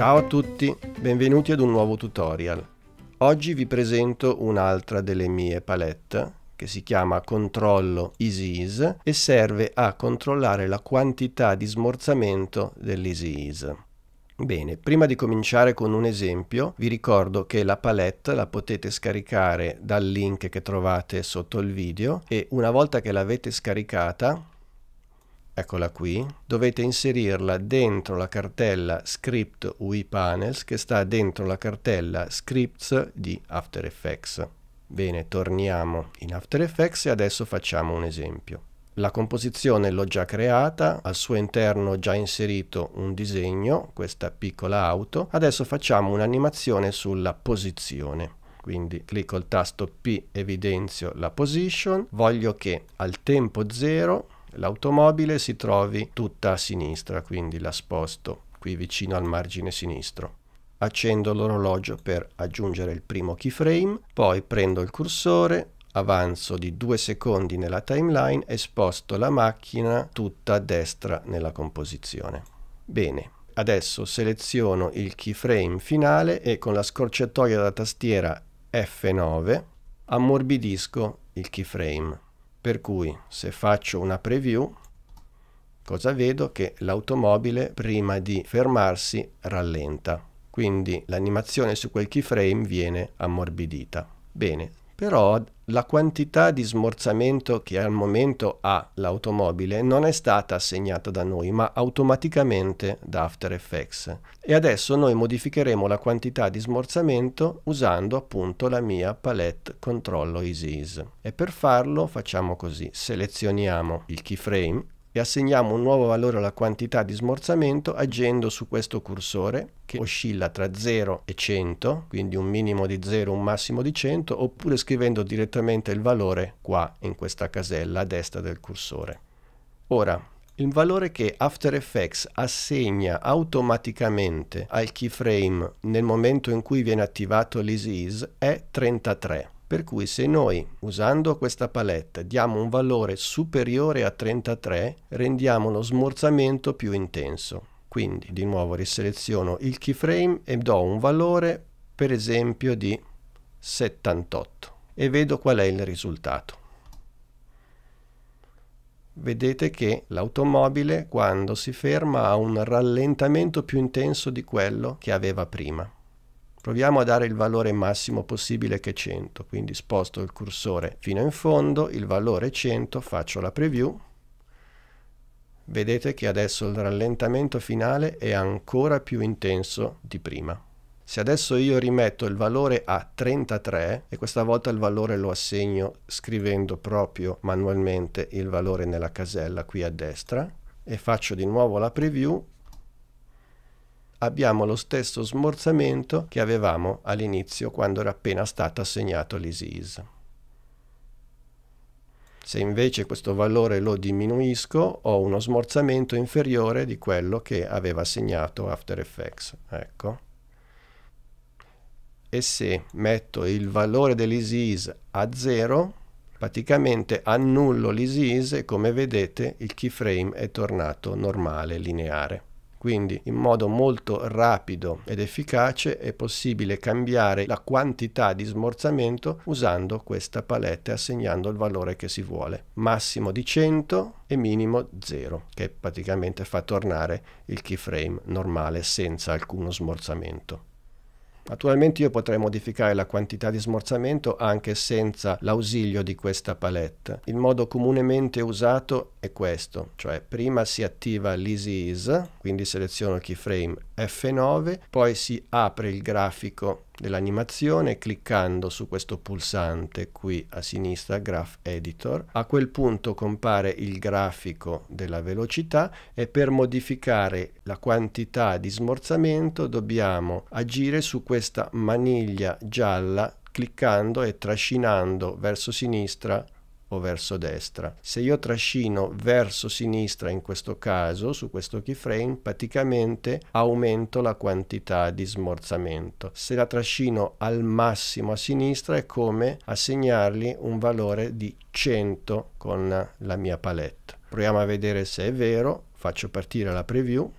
Ciao a tutti, benvenuti ad un nuovo tutorial. Oggi vi presento un'altra delle mie palette che si chiama controllo EasyEase e serve a controllare la quantità di smorzamento dell'EasyEase. Bene, prima di cominciare con un esempio, vi ricordo che la palette la potete scaricare dal link che trovate sotto il video e una volta che l'avete scaricata eccola qui, dovete inserirla dentro la cartella script WIPanels che sta dentro la cartella scripts di After Effects. Bene, torniamo in After Effects e adesso facciamo un esempio. La composizione l'ho già creata, al suo interno ho già inserito un disegno, questa piccola auto. Adesso facciamo un'animazione sulla posizione quindi clicco il tasto P evidenzio la position voglio che al tempo 0 l'automobile si trovi tutta a sinistra, quindi la sposto qui vicino al margine sinistro. Accendo l'orologio per aggiungere il primo keyframe, poi prendo il cursore, avanzo di due secondi nella timeline e sposto la macchina tutta a destra nella composizione. Bene, adesso seleziono il keyframe finale e con la scorciatoia della tastiera F9 ammorbidisco il keyframe. Per cui se faccio una preview, cosa vedo? Che l'automobile prima di fermarsi rallenta. Quindi l'animazione su quel keyframe viene ammorbidita. Bene, però la quantità di smorzamento che al momento ha l'automobile non è stata assegnata da noi, ma automaticamente da After Effects. E adesso noi modificheremo la quantità di smorzamento usando appunto la mia palette controllo EasyEase. E per farlo facciamo così, selezioniamo il keyframe e assegniamo un nuovo valore alla quantità di smorzamento agendo su questo cursore che oscilla tra 0 e 100, quindi un minimo di 0, un massimo di 100, oppure scrivendo direttamente il valore qua in questa casella a destra del cursore. Ora, il valore che After Effects assegna automaticamente al keyframe nel momento in cui viene attivato l'EasyEase è 33. Per cui se noi usando questa palette diamo un valore superiore a 33 rendiamo lo smorzamento più intenso. Quindi di nuovo riseleziono il keyframe e do un valore per esempio di 78 e vedo qual è il risultato. Vedete che l'automobile quando si ferma ha un rallentamento più intenso di quello che aveva prima. Proviamo a dare il valore massimo possibile che è 100, quindi sposto il cursore fino in fondo, il valore è 100, faccio la preview. Vedete che adesso il rallentamento finale è ancora più intenso di prima. Se adesso io rimetto il valore a 33 e questa volta il valore lo assegno scrivendo proprio manualmente il valore nella casella qui a destra e faccio di nuovo la preview, abbiamo lo stesso smorzamento che avevamo all'inizio quando era appena stato assegnato l'ISIS. Se invece questo valore lo diminuisco ho uno smorzamento inferiore di quello che aveva assegnato After Effects. Ecco. E se metto il valore dell'ISIS a 0, praticamente annullo l'ISIS e come vedete il keyframe è tornato normale, lineare. Quindi in modo molto rapido ed efficace è possibile cambiare la quantità di smorzamento usando questa palette assegnando il valore che si vuole. Massimo di 100 e minimo 0 che praticamente fa tornare il keyframe normale senza alcuno smorzamento. Naturalmente io potrei modificare la quantità di smorzamento anche senza l'ausilio di questa palette. Il modo comunemente usato è questo, cioè prima si attiva l'Easy Ease, quindi seleziono keyframe F9, poi si apre il grafico dell'animazione cliccando su questo pulsante qui a sinistra Graph Editor. A quel punto compare il grafico della velocità e per modificare la quantità di smorzamento dobbiamo agire su questa maniglia gialla cliccando e trascinando verso sinistra o verso destra. Se io trascino verso sinistra in questo caso, su questo keyframe, praticamente aumento la quantità di smorzamento. Se la trascino al massimo a sinistra è come assegnargli un valore di 100 con la mia palette. Proviamo a vedere se è vero, faccio partire la preview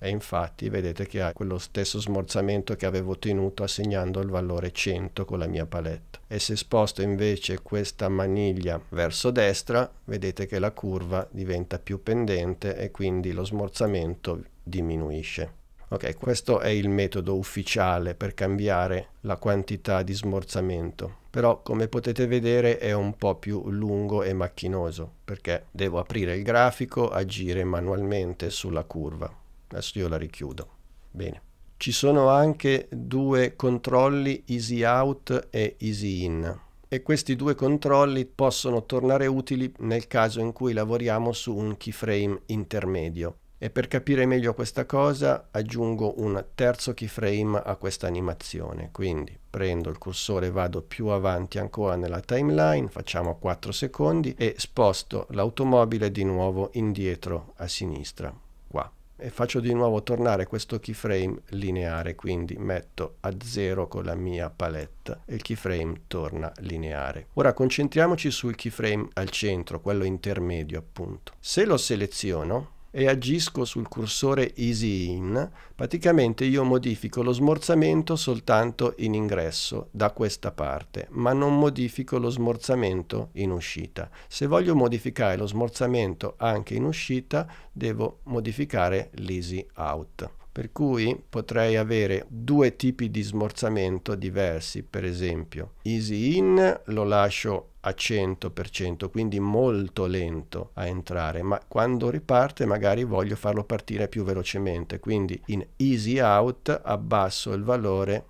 e infatti vedete che ha quello stesso smorzamento che avevo ottenuto assegnando il valore 100 con la mia paletta e se sposto invece questa maniglia verso destra vedete che la curva diventa più pendente e quindi lo smorzamento diminuisce ok questo è il metodo ufficiale per cambiare la quantità di smorzamento però come potete vedere è un po' più lungo e macchinoso perché devo aprire il grafico agire manualmente sulla curva adesso io la richiudo bene ci sono anche due controlli easy out e easy in e questi due controlli possono tornare utili nel caso in cui lavoriamo su un keyframe intermedio e per capire meglio questa cosa aggiungo un terzo keyframe a questa animazione quindi prendo il cursore vado più avanti ancora nella timeline facciamo 4 secondi e sposto l'automobile di nuovo indietro a sinistra qua e faccio di nuovo tornare questo keyframe lineare quindi metto a zero con la mia palette e il keyframe torna lineare ora concentriamoci sul keyframe al centro quello intermedio appunto se lo seleziono e agisco sul cursore Easy In, praticamente io modifico lo smorzamento soltanto in ingresso da questa parte, ma non modifico lo smorzamento in uscita. Se voglio modificare lo smorzamento anche in uscita, devo modificare l'Easy Out. Per cui potrei avere due tipi di smorzamento diversi, per esempio Easy In lo lascio a 100%, quindi molto lento a entrare, ma quando riparte magari voglio farlo partire più velocemente, quindi in easy out abbasso il valore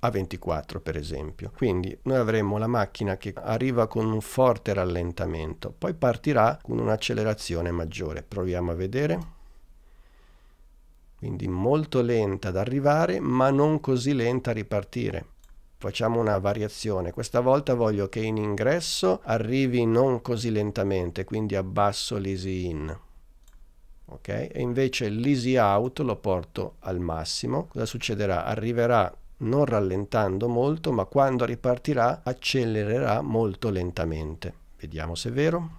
a 24 per esempio. Quindi noi avremo la macchina che arriva con un forte rallentamento, poi partirà con un'accelerazione maggiore. Proviamo a vedere quindi molto lenta ad arrivare ma non così lenta a ripartire. Facciamo una variazione, questa volta voglio che in ingresso arrivi non così lentamente, quindi abbasso l'easy in. Ok? E invece l'easy out lo porto al massimo. Cosa succederà? Arriverà non rallentando molto, ma quando ripartirà accelererà molto lentamente. Vediamo se è vero.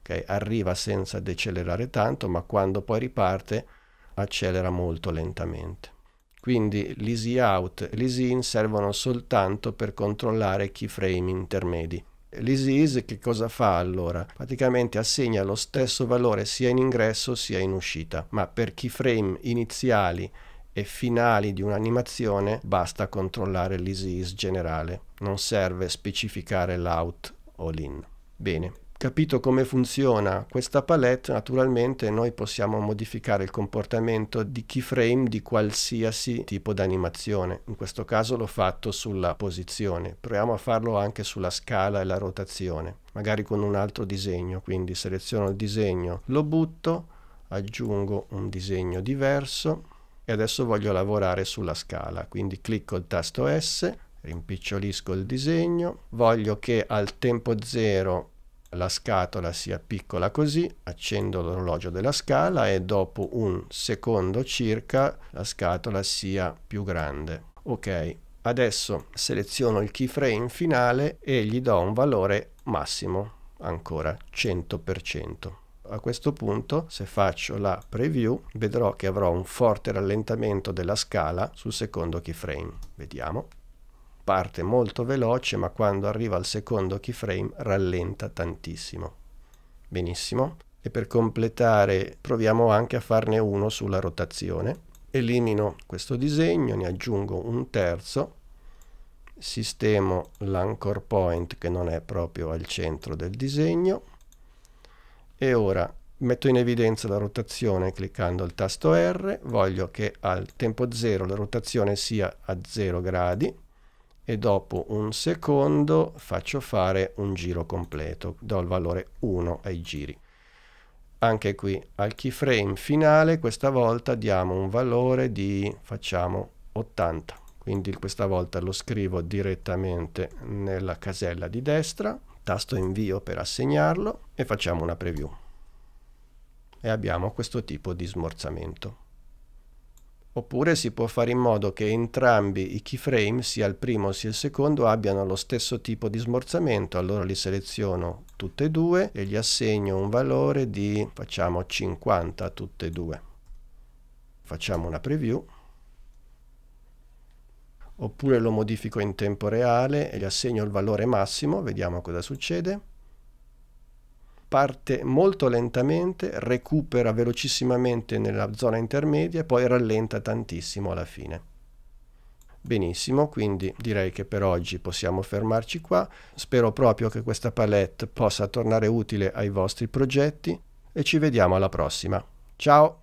Ok, arriva senza decelerare tanto, ma quando poi riparte accelera molto lentamente. Quindi l'easy out e l'easy in servono soltanto per controllare keyframe intermedi. L'easy is che cosa fa allora? Praticamente assegna lo stesso valore sia in ingresso sia in uscita, ma per keyframe iniziali e finali di un'animazione basta controllare l'easy is generale, non serve specificare l'out o l'in. Bene, capito come funziona questa palette, naturalmente noi possiamo modificare il comportamento di keyframe di qualsiasi tipo d'animazione. In questo caso l'ho fatto sulla posizione, proviamo a farlo anche sulla scala e la rotazione, magari con un altro disegno, quindi seleziono il disegno, lo butto, aggiungo un disegno diverso e adesso voglio lavorare sulla scala, quindi clicco il tasto S, rimpicciolisco il disegno, voglio che al tempo zero la scatola sia piccola così, accendo l'orologio della scala e dopo un secondo circa la scatola sia più grande. Ok, adesso seleziono il keyframe finale e gli do un valore massimo, ancora 100%. A questo punto, se faccio la preview, vedrò che avrò un forte rallentamento della scala sul secondo keyframe. Vediamo parte molto veloce ma quando arriva al secondo keyframe rallenta tantissimo. Benissimo. E per completare proviamo anche a farne uno sulla rotazione. Elimino questo disegno, ne aggiungo un terzo, sistemo l'anchor point che non è proprio al centro del disegno e ora metto in evidenza la rotazione cliccando il tasto R, voglio che al tempo 0 la rotazione sia a 0 gradi, e dopo un secondo faccio fare un giro completo, do il valore 1 ai giri. Anche qui al keyframe finale questa volta diamo un valore di facciamo 80, quindi questa volta lo scrivo direttamente nella casella di destra, tasto invio per assegnarlo e facciamo una preview. E abbiamo questo tipo di smorzamento. Oppure si può fare in modo che entrambi i keyframe, sia il primo sia il secondo, abbiano lo stesso tipo di smorzamento. Allora li seleziono tutte e due e gli assegno un valore di, facciamo, 50 a tutte e due. Facciamo una preview. Oppure lo modifico in tempo reale e gli assegno il valore massimo, vediamo cosa succede parte molto lentamente, recupera velocissimamente nella zona intermedia e poi rallenta tantissimo alla fine. Benissimo, quindi direi che per oggi possiamo fermarci qua. Spero proprio che questa palette possa tornare utile ai vostri progetti e ci vediamo alla prossima. Ciao!